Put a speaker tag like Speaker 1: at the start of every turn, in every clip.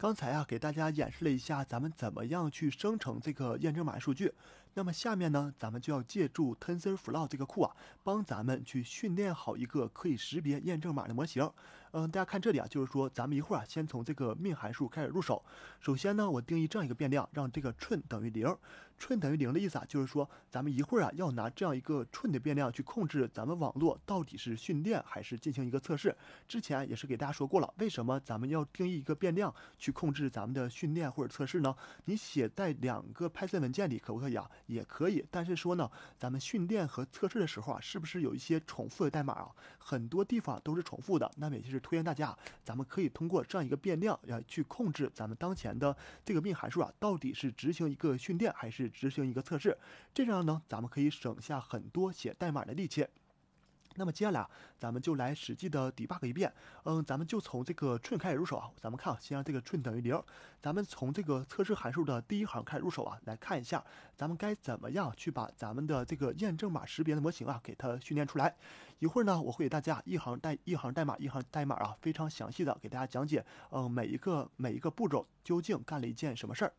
Speaker 1: 刚才啊，给大家演示了一下咱们怎么样去生成这个验证码数据。那么下面呢，咱们就要借助 Tensor Flow 这个库啊，帮咱们去训练好一个可以识别验证码的模型。嗯，大家看这里啊，就是说咱们一会儿啊，先从这个命函数开始入手。首先呢，我定义这样一个变量，让这个 t u n 等于零。寸等于零的意思啊，就是说咱们一会儿啊要拿这样一个寸的变量去控制咱们网络到底是训练还是进行一个测试。之前也是给大家说过了，为什么咱们要定义一个变量去控制咱们的训练或者测试呢？你写在两个 Python 文件里可不可以啊？也可以，但是说呢，咱们训练和测试的时候啊，是不是有一些重复的代码啊？很多地方都是重复的。那么也就是推荐大家，咱们可以通过这样一个变量要去控制咱们当前的这个命函数啊，到底是执行一个训练还是。执行一个测试，这样呢，咱们可以省下很多写代码的力气。那么接下来，咱们就来实际的 debug 一遍。嗯，咱们就从这个 train 开始入手啊。咱们看啊，先让这个 train 等于零。咱们从这个测试函数的第一行开始入手啊，来看一下咱们该怎么样去把咱们的这个验证码识别的模型啊，给它训练出来。一会儿呢，我会给大家一行代一行代码一行代码啊，非常详细的给大家讲解，嗯，每一个每一个步骤究竟干了一件什么事儿。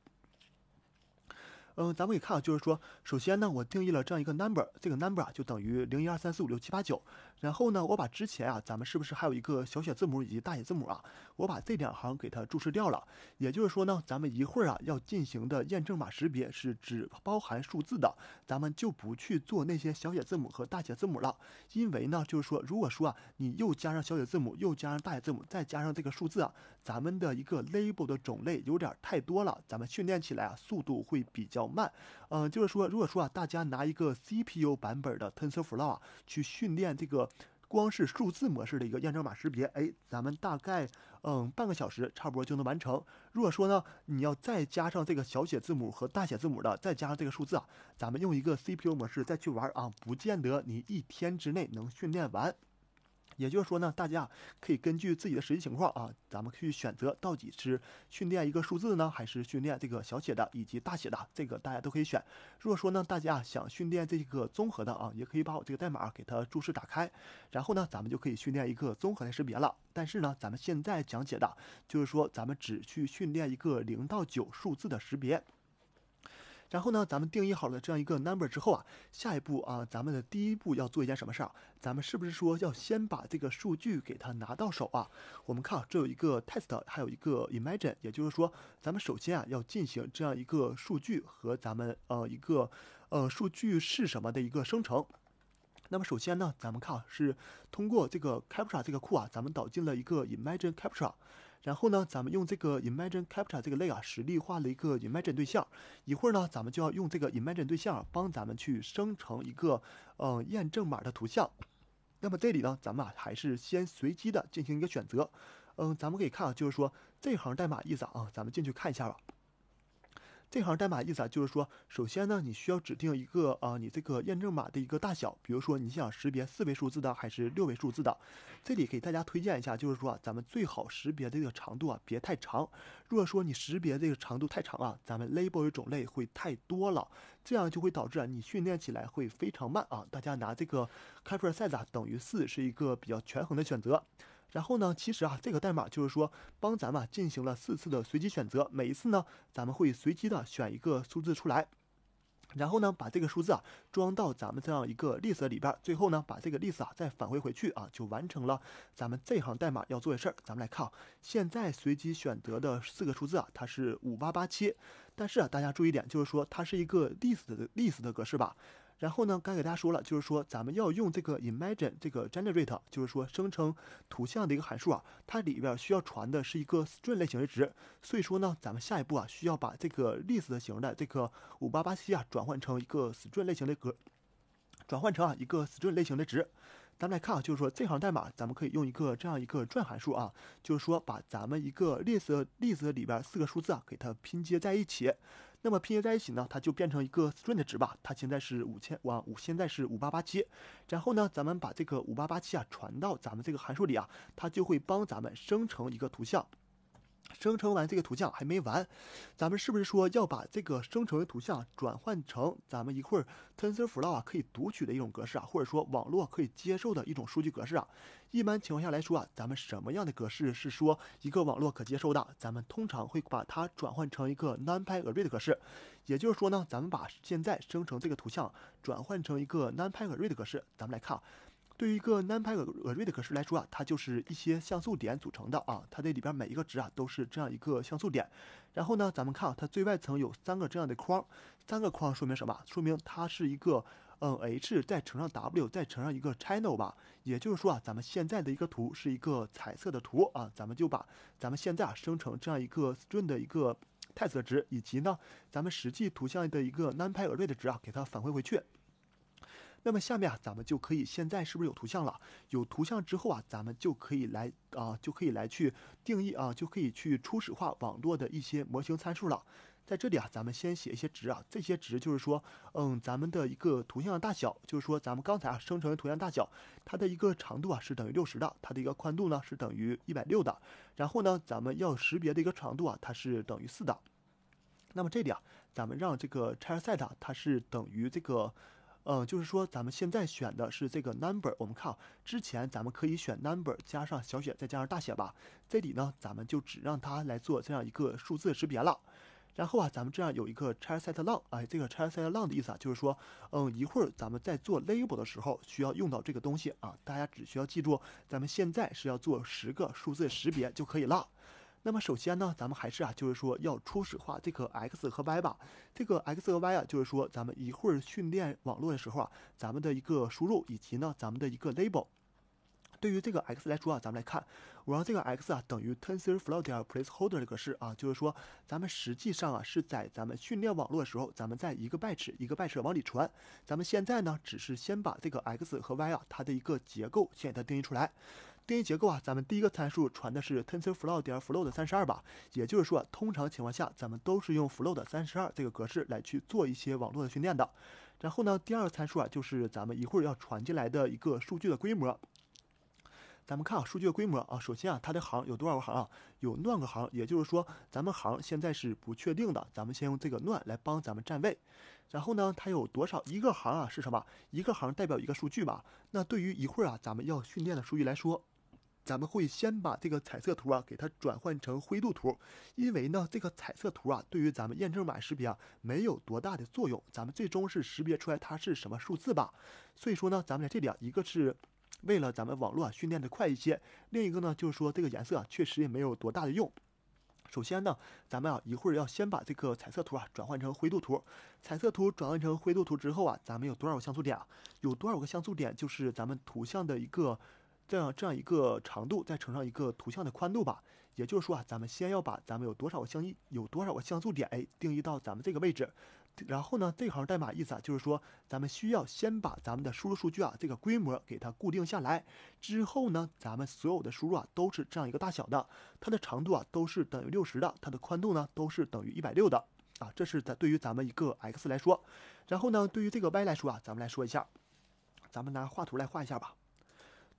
Speaker 1: 嗯，咱们也看啊，就是说，首先呢，我定义了这样一个 number，这个 number 啊，就等于零一二三四五六七八九。然后呢，我把之前啊，咱们是不是还有一个小写字母以及大写字母啊？我把这两行给它注释掉了。也就是说呢，咱们一会儿啊要进行的验证码识别是只包含数字的，咱们就不去做那些小写字母和大写字母了。因为呢，就是说，如果说啊你又加上小写字母，又加上大写字母，再加上这个数字啊，咱们的一个 label 的种类有点太多了，咱们训练起来啊速度会比较慢。嗯，就是说，如果说啊大家拿一个 CPU 版本的 TensorFlow 啊去训练这个。光是数字模式的一个验证码识别，哎，咱们大概嗯半个小时差不多就能完成。如果说呢，你要再加上这个小写字母和大写字母的，再加上这个数字啊，咱们用一个 CPU 模式再去玩啊，不见得你一天之内能训练完。也就是说呢，大家可以根据自己的实际情况啊，咱们去选择到底是训练一个数字呢，还是训练这个小写的以及大写的，这个大家都可以选。如果说呢，大家想训练这个综合的啊，也可以把我这个代码给它注释打开，然后呢，咱们就可以训练一个综合的识别了。但是呢，咱们现在讲解的就是说，咱们只去训练一个零到九数字的识别。然后呢，咱们定义好了这样一个 number 之后啊，下一步啊，咱们的第一步要做一件什么事儿？咱们是不是说要先把这个数据给它拿到手啊？我们看啊，这有一个 test，还有一个 imagine，也就是说，咱们首先啊要进行这样一个数据和咱们呃一个呃数据是什么的一个生成。那么首先呢，咱们看啊，是通过这个 capture 这个库啊，咱们导进了一个 imagine capture。然后呢，咱们用这个 imagine c a p t u r e 这个类啊，实例化了一个 imagine 对象。一会儿呢，咱们就要用这个 imagine 对象帮咱们去生成一个嗯验证码的图像。那么这里呢，咱们啊还是先随机的进行一个选择。嗯，咱们可以看啊，就是说这行代码意思啊，咱们进去看一下吧。这行代码意思啊，就是说，首先呢，你需要指定一个，呃，你这个验证码的一个大小，比如说你想识别四位数字的还是六位数字的。这里给大家推荐一下，就是说，咱们最好识别这个长度啊，别太长。如果说你识别这个长度太长啊，咱们 label 种类会太多了，这样就会导致你训练起来会非常慢啊。大家拿这个 c h a r a c t size 等于四是一个比较权衡的选择。然后呢，其实啊，这个代码就是说帮咱们进行了四次的随机选择，每一次呢，咱们会随机的选一个数字出来，然后呢，把这个数字啊装到咱们这样一个 list 里边，最后呢，把这个 list 啊再返回回去啊，就完成了咱们这行代码要做的事儿。咱们来看，现在随机选择的四个数字啊，它是五八八七，但是啊，大家注意一点，就是说它是一个 list 的 list 的格式吧。然后呢，刚给大家说了，就是说咱们要用这个 imagine 这个 generate，就是说生成图像的一个函数啊，它里边需要传的是一个 string 类型的值，所以说呢，咱们下一步啊，需要把这个 list 型的这个五八八七啊，转换成一个 string 类型的格，转换成啊一个 string 类型的值。咱们来看啊，就是说这行代码，咱们可以用一个这样一个转函数啊，就是说把咱们一个例子例子里边四个数字啊给它拼接在一起。那么拼接在一起呢，它就变成一个 string 的值吧。它现在是五千哇，五，现在是五八八七。然后呢，咱们把这个五八八七啊传到咱们这个函数里啊，它就会帮咱们生成一个图像。生成完这个图像还没完，咱们是不是说要把这个生成的图像转换成咱们一会儿 TensorFlow 啊可以读取的一种格式啊，或者说网络可以接受的一种数据格式啊？一般情况下来说啊，咱们什么样的格式是说一个网络可接受的？咱们通常会把它转换成一个 NumPy array 的格式。也就是说呢，咱们把现在生成这个图像转换成一个 NumPy array 的格式，咱们来看啊。对于一个 numpy array 的格式来说啊，它就是一些像素点组成的啊，它这里边每一个值啊都是这样一个像素点。然后呢，咱们看啊，它最外层有三个这样的框，三个框说明什么？说明它是一个嗯，h 再乘上 w 再乘上一个 channel 吧。也就是说啊，咱们现在的一个图是一个彩色的图啊，咱们就把咱们现在啊生成这样一个 s t r i n g 的一个 test 值，以及呢，咱们实际图像的一个 numpy array 的值啊，给它返回回去。那么下面啊，咱们就可以现在是不是有图像了？有图像之后啊，咱们就可以来啊，就可以来去定义啊，就可以去初始化网络的一些模型参数了。在这里啊，咱们先写一些值啊，这些值就是说，嗯，咱们的一个图像大小，就是说咱们刚才啊生成的图像大小，它的一个长度啊是等于六十的，它的一个宽度呢是等于一百六的。然后呢，咱们要识别的一个长度啊，它是等于四的。那么这里啊，咱们让这个 char set 它是等于这个。呃，就是说，咱们现在选的是这个 number，我们看之前咱们可以选 number 加上小写，再加上大写吧。这里呢，咱们就只让它来做这样一个数字识别了。然后啊，咱们这样有一个 charset long，哎，这个 charset long 的意思啊，就是说，嗯，一会儿咱们在做 label 的时候需要用到这个东西啊。大家只需要记住，咱们现在是要做十个数字识别就可以了。那么首先呢，咱们还是啊，就是说要初始化这个 x 和 y 吧。这个 x 和 y 啊，就是说咱们一会儿训练网络的时候啊，咱们的一个输入以及呢，咱们的一个 label。对于这个 x 来说啊，咱们来看，我让这个 x 啊等于 tensor flow 点 place holder 这个式啊，就是说，咱们实际上啊是在咱们训练网络的时候，咱们在一个 batch 一个 batch 往里传。咱们现在呢，只是先把这个 x 和 y 啊它的一个结构先给它定义出来。因结构啊，咱们第一个参数传的是 Tensor Flow 点 Flow 的三十二吧，也就是说，通常情况下，咱们都是用 Flow 的三十二这个格式来去做一些网络的训练的。然后呢，第二个参数啊，就是咱们一会儿要传进来的一个数据的规模。咱们看数据的规模啊，首先啊，它的行有多少个行啊？有乱个行，也就是说，咱们行现在是不确定的，咱们先用这个乱来帮咱们占位。然后呢，它有多少一个行啊？是什么？一个行代表一个数据吧？那对于一会儿啊，咱们要训练的数据来说。咱们会先把这个彩色图啊给它转换成灰度图，因为呢这个彩色图啊对于咱们验证码识别啊没有多大的作用，咱们最终是识别出来它是什么数字吧。所以说呢咱们在这里啊一个是为了咱们网络训练的快一些，另一个呢就是说这个颜色确实也没有多大的用。首先呢咱们啊一会儿要先把这个彩色图啊转换成灰度图，彩色图转换成灰度图之后啊咱们有多少个像素点？啊？有多少个像素点就是咱们图像的一个。这样这样一个长度，再乘上一个图像的宽度吧。也就是说啊，咱们先要把咱们有多少个像一，有多少个像素点，哎，定义到咱们这个位置。然后呢，这行代码意思啊，就是说咱们需要先把咱们的输入数据啊这个规模给它固定下来。之后呢，咱们所有的输入啊都是这样一个大小的，它的长度啊都是等于六十的，它的宽度呢都是等于一百六的。啊，这是咱对于咱们一个 x 来说。然后呢，对于这个 y 来说啊，咱们来说一下，咱们拿画图来画一下吧。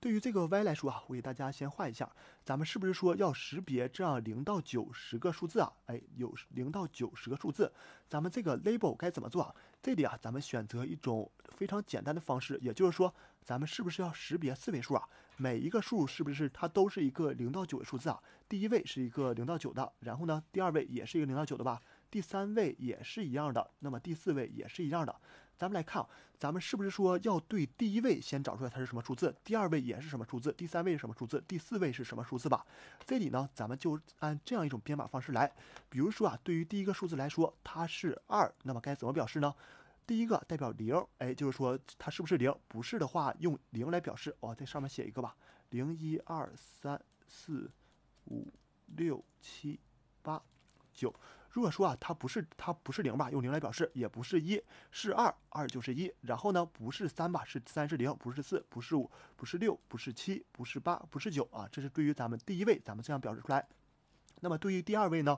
Speaker 1: 对于这个 y 来说啊，我给大家先画一下，咱们是不是说要识别这样零到九十个数字啊？哎，有零到九十个数字，咱们这个 label 该怎么做啊？这里啊，咱们选择一种非常简单的方式，也就是说，咱们是不是要识别四位数啊？每一个数是不是它都是一个零到九的数字啊？第一位是一个零到九的，然后呢，第二位也是一个零到九的吧？第三位也是一样的，那么第四位也是一样的。咱们来看咱们是不是说要对第一位先找出来它是什么数字，第二位也是什么数字，第三位是什么数字，第四位是什么数字吧？这里呢，咱们就按这样一种编码方式来。比如说啊，对于第一个数字来说，它是二，那么该怎么表示呢？第一个代表零，哎，就是说它是不是零？不是的话，用零来表示。我在上面写一个吧，零一二三四五六七八九。如果说啊，它不是，它不是零吧，用零来表示，也不是一，是二，二就是一。然后呢，不是三吧，是三是零，不是四，不是五，不是六，不是七，不是八，不是九啊。这是对于咱们第一位，咱们这样表示出来。那么对于第二位呢？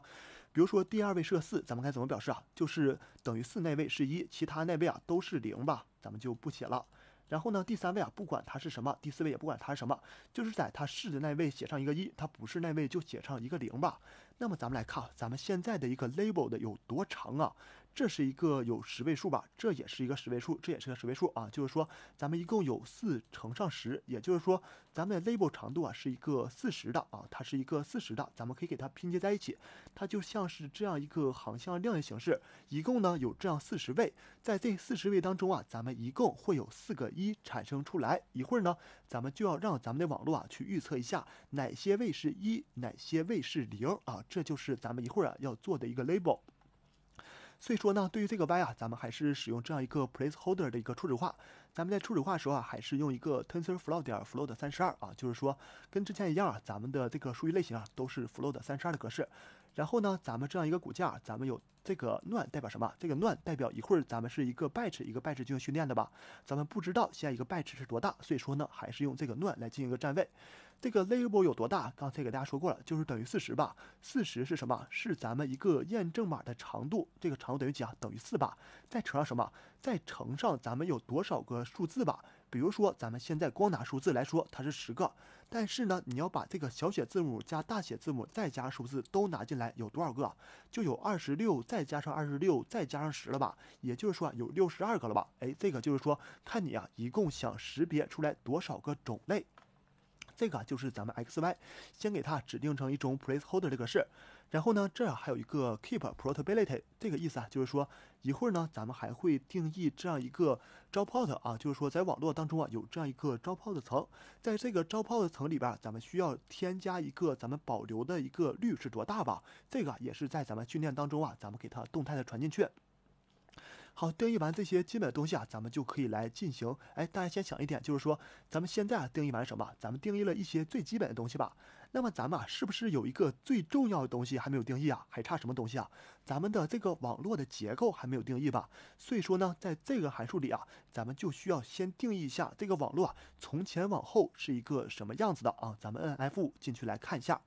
Speaker 1: 比如说第二位设四，咱们该怎么表示啊？就是等于四那位是一，其他那位啊都是零吧，咱们就不写了。然后呢，第三位啊，不管它是什么，第四位也不管它是什么，就是在它是的那位写上一个一，它不是那位就写上一个零吧。那么咱们来看，咱们现在的一个 label 的有多长啊？这是一个有十位数吧？这也是一个十位数，这也是个十位数啊！就是说，咱们一共有四乘上十，也就是说，咱们的 label 长度啊是一个四十的啊，它是一个四十的，咱们可以给它拼接在一起，它就像是这样一个行向量的形式，一共呢有这样四十位，在这四十位当中啊，咱们一共会有四个一产生出来，一会儿呢，咱们就要让咱们的网络啊去预测一下哪些位是一，哪些位是零啊，这就是咱们一会儿啊要做的一个 label。所以说呢，对于这个 Y 啊，咱们还是使用这样一个 placeholder 的一个初始化。咱们在初始化的时候啊，还是用一个 TensorFlow 点 float 三十二啊，就是说跟之前一样啊，咱们的这个数据类型啊都是 float 三十二的格式。然后呢，咱们这样一个骨架，咱们有这个 n none 代表什么？这个 n none 代表一会儿咱们是一个 batch 一个 batch 进行训练的吧？咱们不知道下一个 batch 是多大，所以说呢，还是用这个 n none 来进行一个占位。这个 label 有多大？刚才给大家说过了，就是等于四十吧。四十是什么？是咱们一个验证码的长度。这个长度等于几啊？等于四吧。再扯上什么？再乘上咱们有多少个数字吧？比如说，咱们现在光拿数字来说，它是十个。但是呢，你要把这个小写字母加大写字母再加数字都拿进来，有多少个？就有二十六，再加上二十六，再加上十了吧？也就是说，有六十二个了吧？哎，这个就是说，看你啊，一共想识别出来多少个种类。这个就是咱们 X Y，先给它指定成一种 placeholder 这个式，然后呢，这儿还有一个 keep probability，这个意思啊，就是说一会儿呢，咱们还会定义这样一个 output 啊，就是说在网络当中啊，有这样一个 output 层，在这个 output 层里边，咱们需要添加一个咱们保留的一个率是多大吧，这个也是在咱们训练当中啊，咱们给它动态的传进去。好，定义完这些基本的东西啊，咱们就可以来进行。哎，大家先想一点，就是说，咱们现在啊定义完什么？咱们定义了一些最基本的东西吧。那么咱们啊是不是有一个最重要的东西还没有定义啊？还差什么东西啊？咱们的这个网络的结构还没有定义吧？所以说呢，在这个函数里啊，咱们就需要先定义一下这个网络啊，从前往后是一个什么样子的啊？咱们按 F 进去来看一下。